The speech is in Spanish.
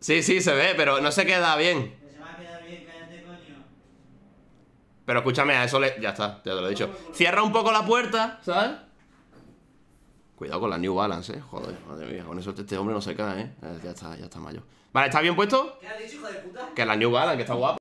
Sí, sí, se ve, pero no se queda bien. Pero se va a quedar bien, coño. Pero escúchame, a eso le. Ya está, ya te lo he dicho. Cierra un poco la puerta, ¿sabes? Cuidado con la New Balance, eh. Joder, madre mía, con eso este, este hombre no se cae, eh. Ya está, ya está mayor. Vale, ¿está bien puesto? ¿Qué has dicho, hijo de puta? Que la New Balance, que está guapa.